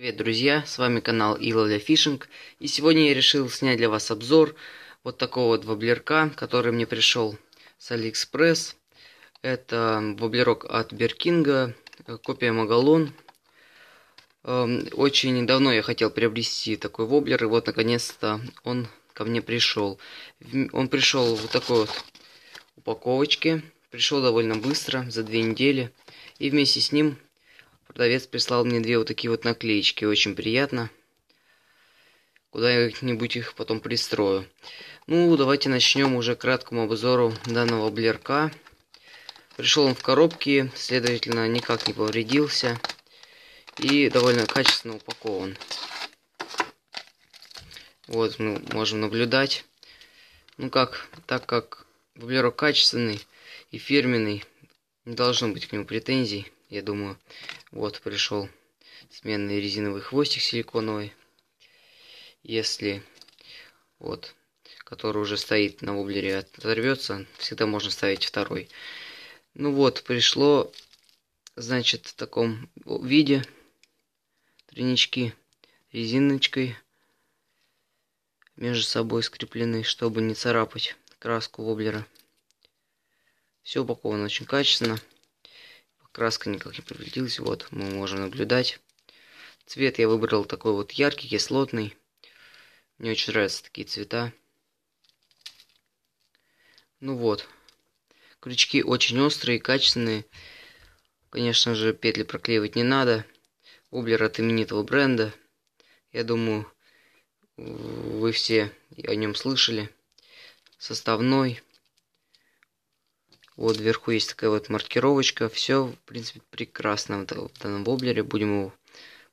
Привет, друзья! С вами канал Илоля Фишинг. И сегодня я решил снять для вас обзор вот такого вот воблерка, который мне пришел с Алиэкспресс. Это воблерок от Беркинга, э, копия Магалон. Эм, очень давно я хотел приобрести такой воблер, и вот наконец-то он ко мне пришел. Он пришел в вот такой вот упаковочке. Пришел довольно быстро, за две недели. И вместе с ним Продавец прислал мне две вот такие вот наклеечки, очень приятно. Куда-нибудь их потом пристрою. Ну, давайте начнем уже краткому обзору данного блерка. Пришел он в коробке, следовательно, никак не повредился. И довольно качественно упакован. Вот мы можем наблюдать. Ну как, так как блерок качественный и фирменный, не должно быть к нему претензий я думаю. Вот пришел сменный резиновый хвостик силиконовый. Если вот, который уже стоит на воблере, оторвется, всегда можно ставить второй. Ну вот, пришло, значит, в таком виде тройнички резиночкой между собой скреплены, чтобы не царапать краску воблера. Все упаковано очень качественно. Краска никак не повредилась. Вот, мы можем наблюдать. Цвет я выбрал такой вот яркий, кислотный. Мне очень нравятся такие цвета. Ну вот. Крючки очень острые, качественные. Конечно же, петли проклеивать не надо. Воблер от именитого бренда. Я думаю, вы все о нем слышали. Составной. Вот вверху есть такая вот маркировочка. Все, в принципе, прекрасно в данном воблере. Будем его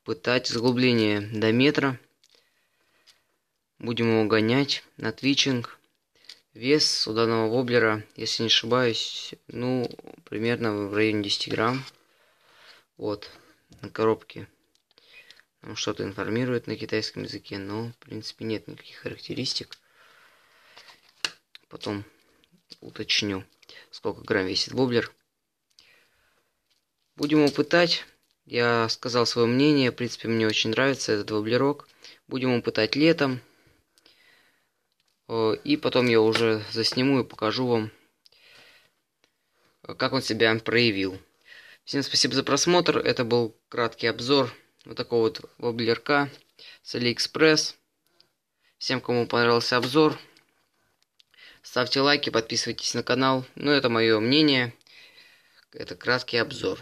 пытать. Заглубление до метра. Будем его гонять на твичинг. Вес у данного воблера, если не ошибаюсь, ну, примерно в районе 10 грамм. Вот, на коробке. Нам что-то информирует на китайском языке, но, в принципе, нет никаких характеристик. Потом уточню, сколько грамм весит воблер. Будем упытать. Я сказал свое мнение. В принципе, мне очень нравится этот воблерок. Будем упытать летом. Э, и потом я уже засниму и покажу вам, э, как он себя проявил. Всем спасибо за просмотр. Это был краткий обзор вот такого вот воблерка с Алиэкспресс. Всем, кому понравился обзор, Ставьте лайки, подписывайтесь на канал. Ну, это мое мнение. Это краткий обзор.